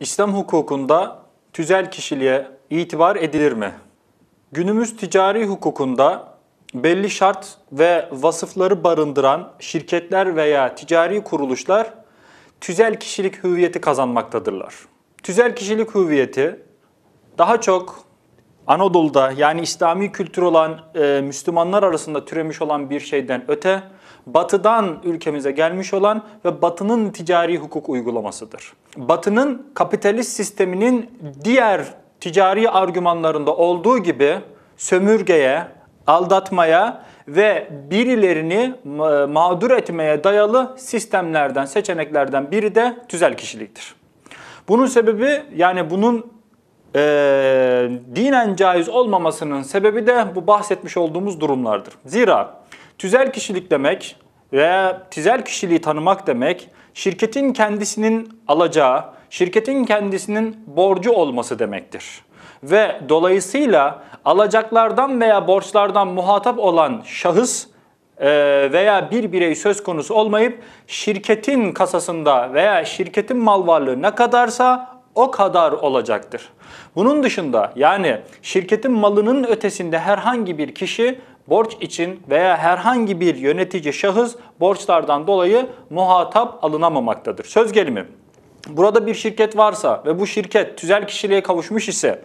İslam hukukunda tüzel kişiliğe itibar edilir mi? Günümüz ticari hukukunda belli şart ve vasıfları barındıran şirketler veya ticari kuruluşlar tüzel kişilik hüviyeti kazanmaktadırlar. Tüzel kişilik hüviyeti daha çok Anadolu'da yani İslami kültür olan e, Müslümanlar arasında türemiş olan bir şeyden öte batıdan ülkemize gelmiş olan ve batının ticari hukuk uygulamasıdır. Batının kapitalist sisteminin diğer ticari argümanlarında olduğu gibi sömürgeye, aldatmaya ve birilerini mağdur etmeye dayalı sistemlerden, seçeneklerden biri de tüzel kişiliktir. Bunun sebebi yani bunun e, dinen caiz olmamasının sebebi de bu bahsetmiş olduğumuz durumlardır. Zira Tüzel kişilik demek veya tüzel kişiliği tanımak demek, şirketin kendisinin alacağı, şirketin kendisinin borcu olması demektir. Ve dolayısıyla alacaklardan veya borçlardan muhatap olan şahıs e, veya bir birey söz konusu olmayıp şirketin kasasında veya şirketin mal varlığı ne kadarsa o kadar olacaktır. Bunun dışında yani şirketin malının ötesinde herhangi bir kişi borç için veya herhangi bir yönetici şahıs borçlardan dolayı muhatap alınamamaktadır. Söz gelimi. Burada bir şirket varsa ve bu şirket tüzel kişiliğe kavuşmuş ise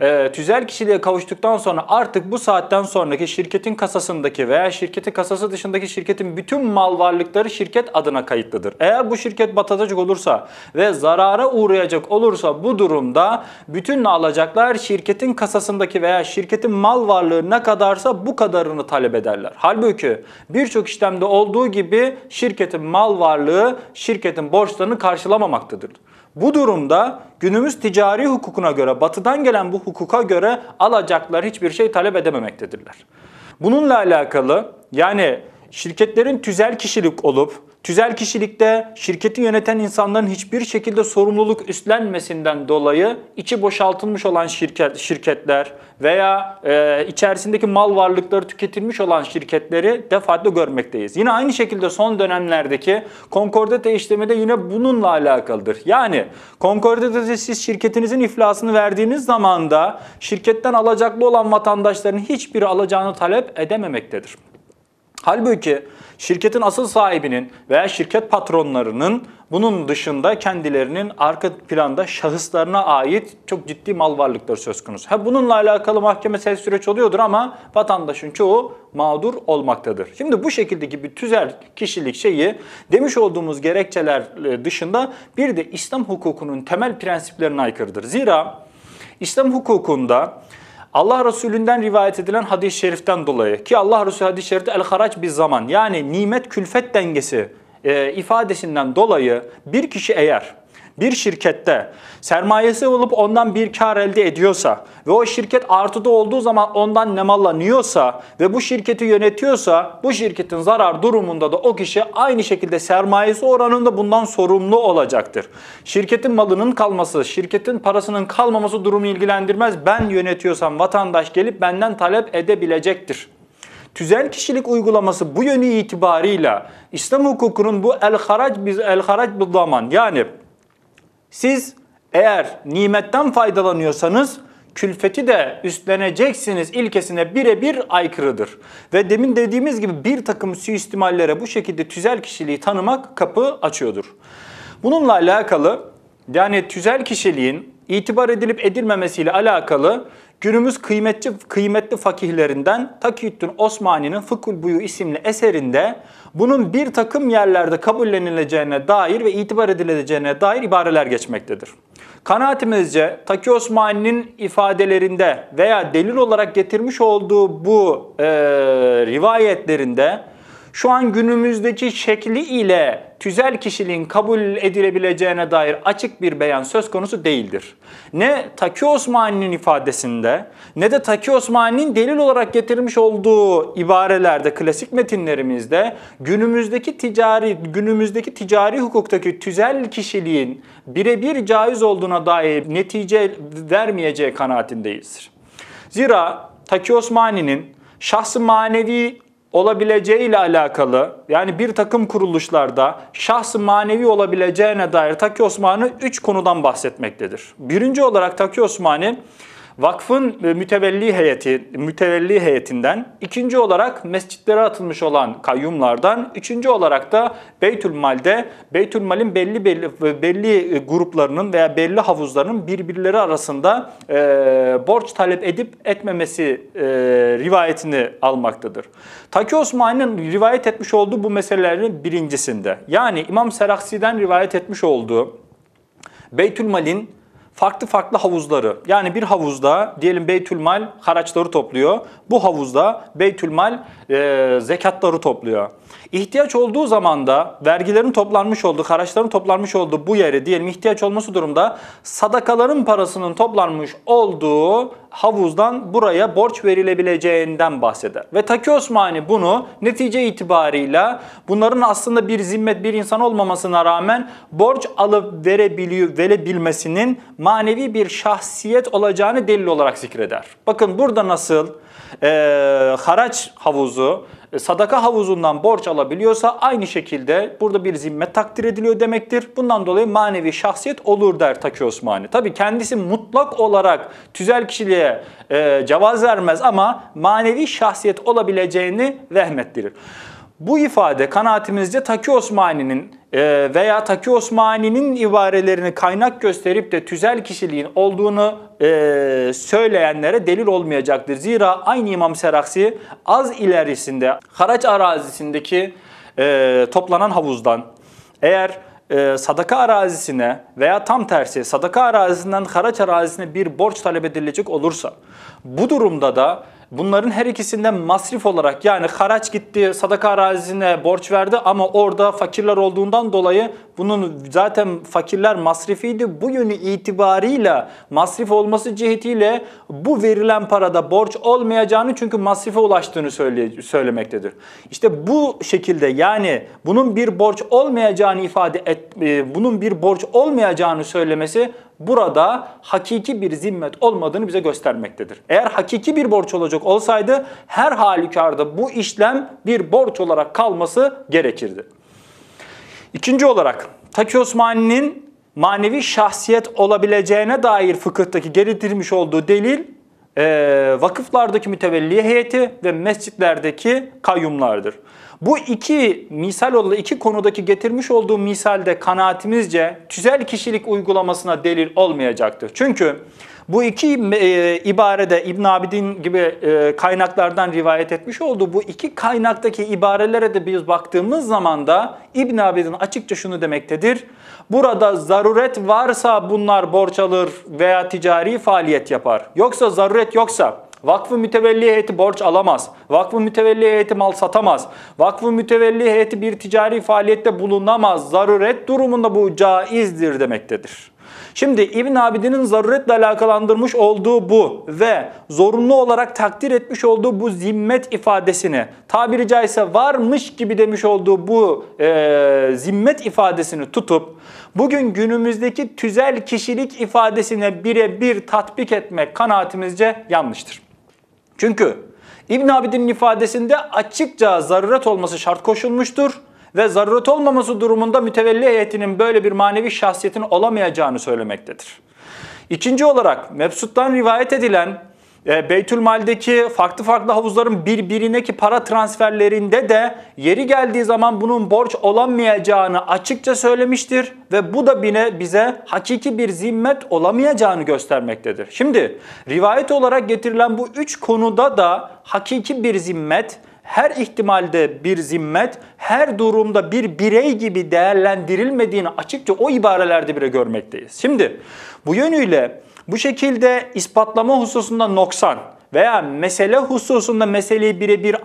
e, tüzel kişiliğe kavuştuktan sonra artık bu saatten sonraki şirketin kasasındaki veya şirketin kasası dışındaki şirketin bütün mal varlıkları şirket adına kayıtlıdır. Eğer bu şirket batacak olursa ve zarara uğrayacak olursa bu durumda bütün alacaklar şirketin kasasındaki veya şirketin mal varlığı ne kadarsa bu kadarını talep ederler. Halbuki birçok işlemde olduğu gibi şirketin mal varlığı şirketin borçlarını karşılamamaktadır. Bu durumda günümüz ticari hukukuna göre, batıdan gelen bu hukuka göre alacaklar hiçbir şey talep edememektedirler. Bununla alakalı yani şirketlerin tüzel kişilik olup Tüzel kişilikte şirketi yöneten insanların hiçbir şekilde sorumluluk üstlenmesinden dolayı içi boşaltılmış olan şirket şirketler veya e, içerisindeki mal varlıkları tüketilmiş olan şirketleri defaatle görmekteyiz. Yine aynı şekilde son dönemlerdeki konkordata işlemede yine bununla alakalıdır. Yani konkordatada siz şirketinizin iflasını verdiğiniz zaman da şirketten alacaklı olan vatandaşların hiçbiri alacağını talep edememektedir. Halbuki şirketin asıl sahibinin veya şirket patronlarının bunun dışında kendilerinin arka planda şahıslarına ait çok ciddi mal varlıkları söz konusu. Ha bununla alakalı mahkemesel süreç oluyordur ama vatandaşın çoğu mağdur olmaktadır. Şimdi bu şekildeki bir tüzel kişilik şeyi demiş olduğumuz gerekçeler e, dışında bir de İslam hukukunun temel prensiplerine aykırıdır. Zira İslam hukukunda Allah Resulü'nden rivayet edilen hadis-i şeriften dolayı ki Allah Resulü hadis-i şerifte el haraç bir zaman yani nimet külfet dengesi e, ifadesinden dolayı bir kişi eğer bir şirkette sermayesi olup ondan bir kar elde ediyorsa ve o şirket artıda olduğu zaman ondan nemalanıyorsa ve bu şirketi yönetiyorsa bu şirketin zarar durumunda da o kişi aynı şekilde sermayesi oranında bundan sorumlu olacaktır. Şirketin malının kalması, şirketin parasının kalmaması durumu ilgilendirmez. Ben yönetiyorsam vatandaş gelip benden talep edebilecektir. Tüzel kişilik uygulaması bu yönü itibarıyla İslam hukukunun bu el harac biz el harac bu zaman yani siz eğer nimetten faydalanıyorsanız külfeti de üstleneceksiniz ilkesine birebir aykırıdır. Ve demin dediğimiz gibi bir takım suistimallere bu şekilde tüzel kişiliği tanımak kapı açıyordur. Bununla alakalı yani tüzel kişiliğin itibar edilip edilmemesiyle alakalı Günümüz kıymetli, kıymetli fakihlerinden Takiyüddin Osmani'nin Fıkhul Buyu isimli eserinde bunun bir takım yerlerde kabullenileceğine dair ve itibar edileceğine dair ibareler geçmektedir. Kanaatimizce Taki Osmani'nin ifadelerinde veya delil olarak getirmiş olduğu bu e, rivayetlerinde şu an günümüzdeki şekli ile tüzel kişiliğin kabul edilebileceğine dair açık bir beyan söz konusu değildir. Ne Taki Osmani'nin ifadesinde ne de Taki Osmani'nin delil olarak getirmiş olduğu ibarelerde, klasik metinlerimizde günümüzdeki ticari günümüzdeki ticari hukuktaki tüzel kişiliğin birebir caiz olduğuna dair netice vermeyeceği kanaatindeyizdir. Zira Taki Osmani'nin şahsı manevi Olabileceği ile alakalı yani bir takım kuruluşlarda şahs manevi olabileceğine dair Taki Osmani 3 konudan bahsetmektedir. Birinci olarak Taki Osmani Vakfın e, mütevelli heyeti, mütevelli heyetinden, ikinci olarak mescitlere atılmış olan kayyumlardan, üçüncü olarak da Beytülmal'de Beytülmal'in belli belli belli e, gruplarının veya belli havuzlarının birbirleri arasında e, borç talep edip etmemesi e, rivayetini almaktadır. Taki Osman'ın rivayet etmiş olduğu bu meselelerin birincisinde yani İmam Seraksi'den rivayet etmiş olduğu Beytülmal'in farklı farklı havuzları. Yani bir havuzda diyelim Beytülmal haraçları topluyor. Bu havuzda Beytülmal e, zekatları topluyor. İhtiyaç olduğu zaman da vergilerin toplanmış olduğu, haraçların toplanmış olduğu bu yeri diyelim ihtiyaç olması durumda sadakaların parasının toplanmış olduğu havuzdan buraya borç verilebileceğinden bahseder. Ve Taki Osmani bunu netice itibarıyla bunların aslında bir zimmet bir insan olmamasına rağmen borç alıp verebiliyor, verebilmesinin manevi bir şahsiyet olacağını delil olarak zikreder. Bakın burada nasıl e, haraç havuzu, e, sadaka havuzundan borç alabiliyorsa aynı şekilde burada bir zimmet takdir ediliyor demektir. Bundan dolayı manevi şahsiyet olur der Taki Osmani. Tabi kendisi mutlak olarak tüzel kişiliğe e, cevaz vermez ama manevi şahsiyet olabileceğini vehmettirir. Bu ifade kanaatimizce Taki Osmani'nin e, veya Taki Osmani'nin ibarelerini kaynak gösterip de tüzel kişiliğin olduğunu e, söyleyenlere delil olmayacaktır. Zira aynı İmam Seraksi az ilerisinde Haraç arazisindeki e, toplanan havuzdan eğer sadaka arazisine veya tam tersi sadaka arazisinden haraç arazisine bir borç talep edilecek olursa bu durumda da Bunların her ikisinden masrif olarak yani haraç gitti, sadaka arazisine borç verdi ama orada fakirler olduğundan dolayı bunun zaten fakirler masrifiydi. Bu yönü itibarıyla masrif olması cihetiyle bu verilen parada borç olmayacağını çünkü masrife ulaştığını söyle, söylemektedir. İşte bu şekilde yani bunun bir borç olmayacağını ifade et, e, bunun bir borç olmayacağını söylemesi burada hakiki bir zimmet olmadığını bize göstermektedir. Eğer hakiki bir borç olacak olsaydı her halükarda bu işlem bir borç olarak kalması gerekirdi. İkinci olarak Taki Osmani'nin manevi şahsiyet olabileceğine dair fıkıhtaki getirmiş olduğu delil e, vakıflardaki mütevelli heyeti ve mescitlerdeki kayyumlardır. Bu iki misal olduğu, iki konudaki getirmiş olduğu misalde kanaatimizce tüzel kişilik uygulamasına delil olmayacaktır. Çünkü bu iki e, ibarede İbn Abidin gibi e, kaynaklardan rivayet etmiş olduğu bu iki kaynaktaki ibarelere de biz baktığımız zaman da İbn Abidin açıkça şunu demektedir. Burada zaruret varsa bunlar borç alır veya ticari faaliyet yapar. Yoksa zaruret yoksa Vakfı mütevelli heyeti borç alamaz. Vakfı mütevelli heyeti mal satamaz. Vakfı mütevelli heyeti bir ticari faaliyette bulunamaz. Zaruret durumunda bu caizdir demektedir. Şimdi İbn Abidin'in zaruretle alakalandırmış olduğu bu ve zorunlu olarak takdir etmiş olduğu bu zimmet ifadesini tabiri caizse varmış gibi demiş olduğu bu e, zimmet ifadesini tutup bugün günümüzdeki tüzel kişilik ifadesine birebir tatbik etmek kanaatimizce yanlıştır. Çünkü İbn Abidin'in ifadesinde açıkça zaruret olması şart koşulmuştur ve zaruret olmaması durumunda mütevelli heyetinin böyle bir manevi şahsiyetin olamayacağını söylemektedir. İkinci olarak Mebsut'tan rivayet edilen e, Beytülmal'deki farklı farklı havuzların birbirindeki para transferlerinde de yeri geldiği zaman bunun borç olamayacağını açıkça söylemiştir ve bu da bine bize hakiki bir zimmet olamayacağını göstermektedir. Şimdi rivayet olarak getirilen bu üç konuda da hakiki bir zimmet her ihtimalde bir zimmet, her durumda bir birey gibi değerlendirilmediğini açıkça o ibarelerde bile görmekteyiz. Şimdi bu yönüyle bu şekilde ispatlama hususunda noksan veya mesele hususunda meseleyi birebir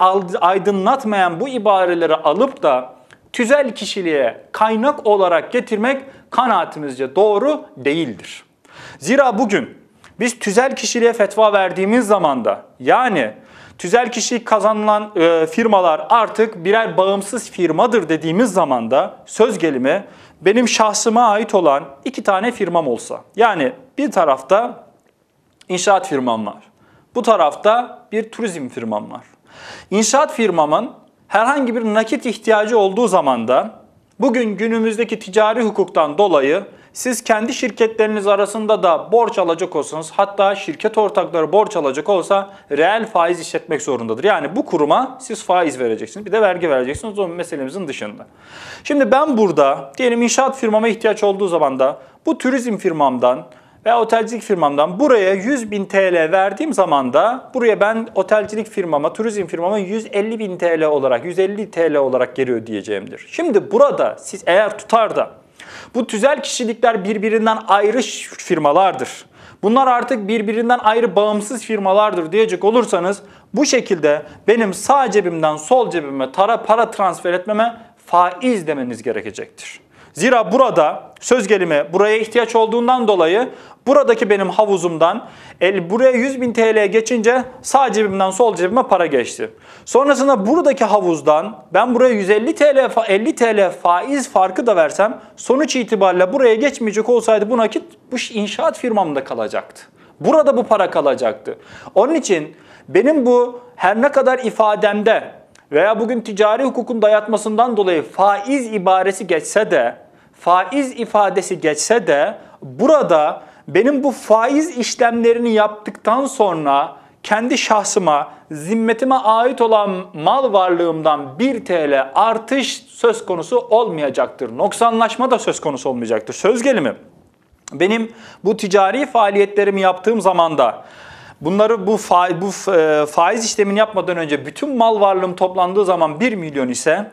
aydınlatmayan bu ibareleri alıp da tüzel kişiliğe kaynak olarak getirmek kanaatimizce doğru değildir. Zira bugün biz tüzel kişiliğe fetva verdiğimiz zamanda yani tüzel kişilik kazanılan e, firmalar artık birer bağımsız firmadır dediğimiz zamanda söz gelimi benim şahsıma ait olan iki tane firmam olsa. Yani bir tarafta inşaat firmam var. Bu tarafta bir turizm firmam var. İnşaat firmamın herhangi bir nakit ihtiyacı olduğu zaman da bugün günümüzdeki ticari hukuktan dolayı siz kendi şirketleriniz arasında da borç alacak olsanız hatta şirket ortakları borç alacak olsa reel faiz işletmek zorundadır. Yani bu kuruma siz faiz vereceksiniz bir de vergi vereceksiniz o meselemizin dışında. Şimdi ben burada diyelim inşaat firmama ihtiyaç olduğu zaman da bu turizm firmamdan ve otelcilik firmamdan buraya 100 bin TL verdiğim zaman da buraya ben otelcilik firmama, turizm firmama 150 bin TL olarak, 150 TL olarak geri ödeyeceğimdir. Şimdi burada siz eğer tutar da bu tüzel kişilikler birbirinden ayrı firmalardır. Bunlar artık birbirinden ayrı bağımsız firmalardır diyecek olursanız bu şekilde benim sağ cebimden sol cebime para para transfer etmeme faiz demeniz gerekecektir. Zira burada söz gelimi buraya ihtiyaç olduğundan dolayı buradaki benim havuzumdan el buraya 100 bin TL geçince sağ cebimden sol cebime para geçti. Sonrasında buradaki havuzdan ben buraya 150 TL 50 TL faiz farkı da versem sonuç itibariyle buraya geçmeyecek olsaydı bu nakit bu inşaat firmamda kalacaktı. Burada bu para kalacaktı. Onun için benim bu her ne kadar ifademde veya bugün ticari hukukun dayatmasından dolayı faiz ibaresi geçse de faiz ifadesi geçse de burada benim bu faiz işlemlerini yaptıktan sonra kendi şahsıma, zimmetime ait olan mal varlığımdan 1 TL artış söz konusu olmayacaktır. Noksanlaşma da söz konusu olmayacaktır. Söz gelimi. Benim bu ticari faaliyetlerimi yaptığım zamanda bunları bu, fa bu e, faiz işlemini yapmadan önce bütün mal varlığım toplandığı zaman 1 milyon ise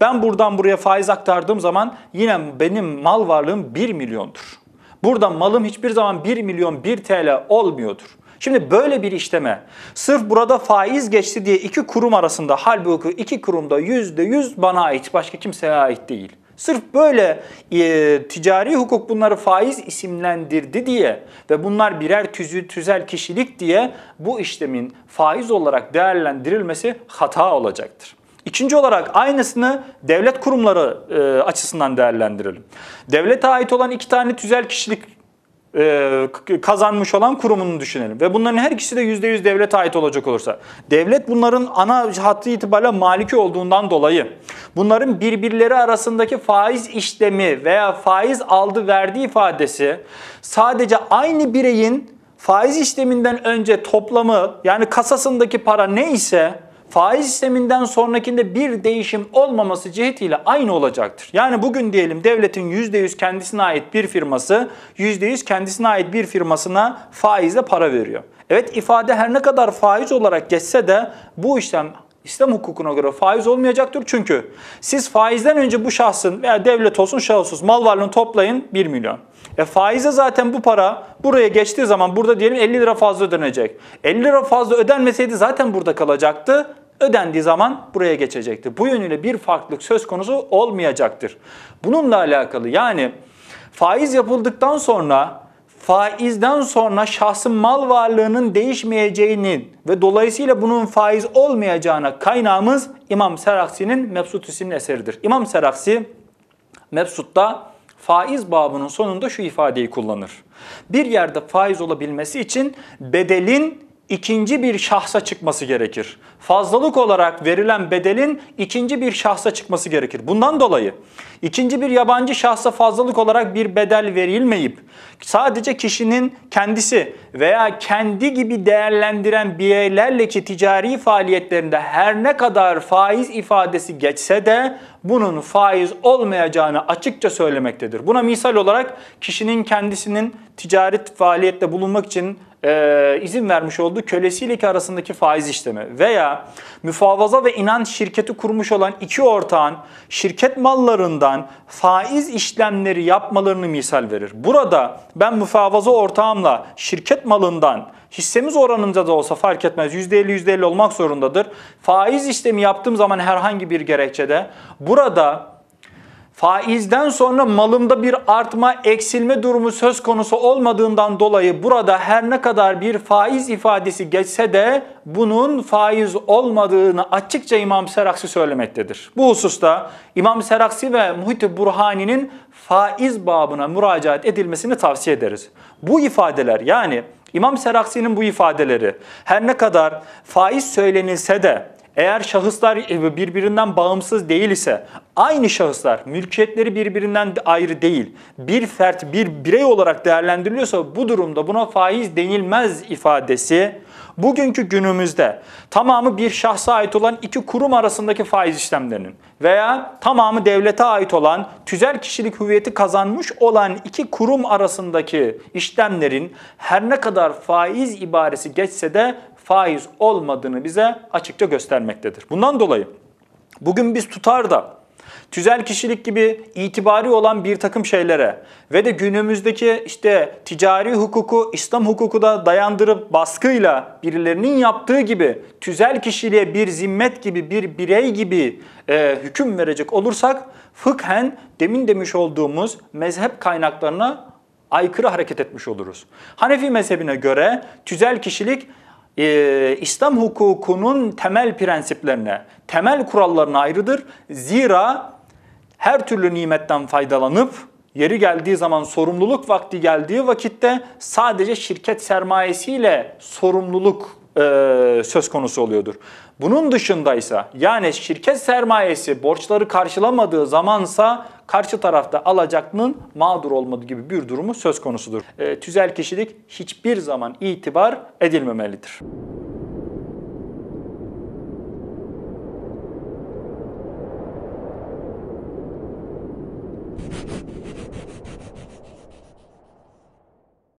ben buradan buraya faiz aktardığım zaman yine benim mal varlığım 1 milyondur. Burada malım hiçbir zaman 1 milyon 1 TL olmuyordur. Şimdi böyle bir işleme sırf burada faiz geçti diye iki kurum arasında halbuki iki kurumda %100 bana ait başka kimseye ait değil. Sırf böyle e, ticari hukuk bunları faiz isimlendirdi diye ve bunlar birer tüzü, tüzel kişilik diye bu işlemin faiz olarak değerlendirilmesi hata olacaktır. İkinci olarak aynısını devlet kurumları e, açısından değerlendirelim. Devlete ait olan iki tane tüzel kişilik e, kazanmış olan kurumunu düşünelim. Ve bunların her ikisi de %100 devlete ait olacak olursa. Devlet bunların ana hattı itibariyle maliki olduğundan dolayı bunların birbirleri arasındaki faiz işlemi veya faiz aldı verdi ifadesi sadece aynı bireyin faiz işleminden önce toplamı yani kasasındaki para neyse faiz sisteminden sonrakinde bir değişim olmaması cihetiyle aynı olacaktır. Yani bugün diyelim devletin %100 kendisine ait bir firması %100 kendisine ait bir firmasına faizle para veriyor. Evet ifade her ne kadar faiz olarak geçse de bu işlem İslam hukukuna göre faiz olmayacaktır. Çünkü siz faizden önce bu şahsın veya devlet olsun şahıs mal varlığını toplayın 1 milyon. E faize zaten bu para buraya geçtiği zaman burada diyelim 50 lira fazla ödenecek. 50 lira fazla ödenmeseydi zaten burada kalacaktı. Ödendiği zaman buraya geçecekti. Bu yönüyle bir farklılık söz konusu olmayacaktır. Bununla alakalı yani faiz yapıldıktan sonra faizden sonra şahsın mal varlığının değişmeyeceğini ve dolayısıyla bunun faiz olmayacağına kaynağımız İmam Seraksi'nin Mebsut isimli eseridir. İmam Seraksi Mebsut'ta faiz babının sonunda şu ifadeyi kullanır. Bir yerde faiz olabilmesi için bedelin ikinci bir şahsa çıkması gerekir. Fazlalık olarak verilen bedelin ikinci bir şahsa çıkması gerekir. Bundan dolayı ikinci bir yabancı şahsa fazlalık olarak bir bedel verilmeyip sadece kişinin kendisi veya kendi gibi değerlendiren bireylerle ki ticari faaliyetlerinde her ne kadar faiz ifadesi geçse de bunun faiz olmayacağını açıkça söylemektedir. Buna misal olarak kişinin kendisinin ticaret faaliyette bulunmak için e, izin vermiş olduğu kölesiyle iki arasındaki faiz işlemi veya müfavaza ve inan şirketi kurmuş olan iki ortağın şirket mallarından faiz işlemleri yapmalarını misal verir. Burada ben müfavaza ortağımla şirket malından hissemiz oranında da olsa fark etmez. %50 %50 olmak zorundadır. Faiz işlemi yaptığım zaman herhangi bir gerekçede burada faizden sonra malımda bir artma eksilme durumu söz konusu olmadığından dolayı burada her ne kadar bir faiz ifadesi geçse de bunun faiz olmadığını açıkça İmam Seraksi söylemektedir. Bu hususta İmam Seraksi ve Muhit Burhani'nin faiz babına müracaat edilmesini tavsiye ederiz. Bu ifadeler yani İmam Seraksi'nin bu ifadeleri her ne kadar faiz söylenilse de eğer şahıslar birbirinden bağımsız değil ise aynı şahıslar mülkiyetleri birbirinden ayrı değil bir fert bir birey olarak değerlendiriliyorsa bu durumda buna faiz denilmez ifadesi bugünkü günümüzde tamamı bir şahsa ait olan iki kurum arasındaki faiz işlemlerinin veya tamamı devlete ait olan tüzel kişilik hüviyeti kazanmış olan iki kurum arasındaki işlemlerin her ne kadar faiz ibaresi geçse de faiz olmadığını bize açıkça göstermektedir. Bundan dolayı bugün biz tutar da Tüzel kişilik gibi itibari olan bir takım şeylere ve de günümüzdeki işte ticari hukuku İslam hukuku da dayandırıp baskıyla birilerinin yaptığı gibi tüzel kişiliğe bir zimmet gibi bir birey gibi e, hüküm verecek olursak fıkhen demin demiş olduğumuz mezhep kaynaklarına aykırı hareket etmiş oluruz. Hanefi mezhebine göre tüzel kişilik e, İslam hukukunun temel prensiplerine, temel kurallarına ayrıdır. Zira her türlü nimetten faydalanıp yeri geldiği zaman sorumluluk vakti geldiği vakitte sadece şirket sermayesiyle sorumluluk e, söz konusu oluyordur. Bunun dışındaysa yani şirket sermayesi borçları karşılamadığı zamansa karşı tarafta alacaklının mağdur olmadığı gibi bir durumu söz konusudur. E, tüzel kişilik hiçbir zaman itibar edilmemelidir.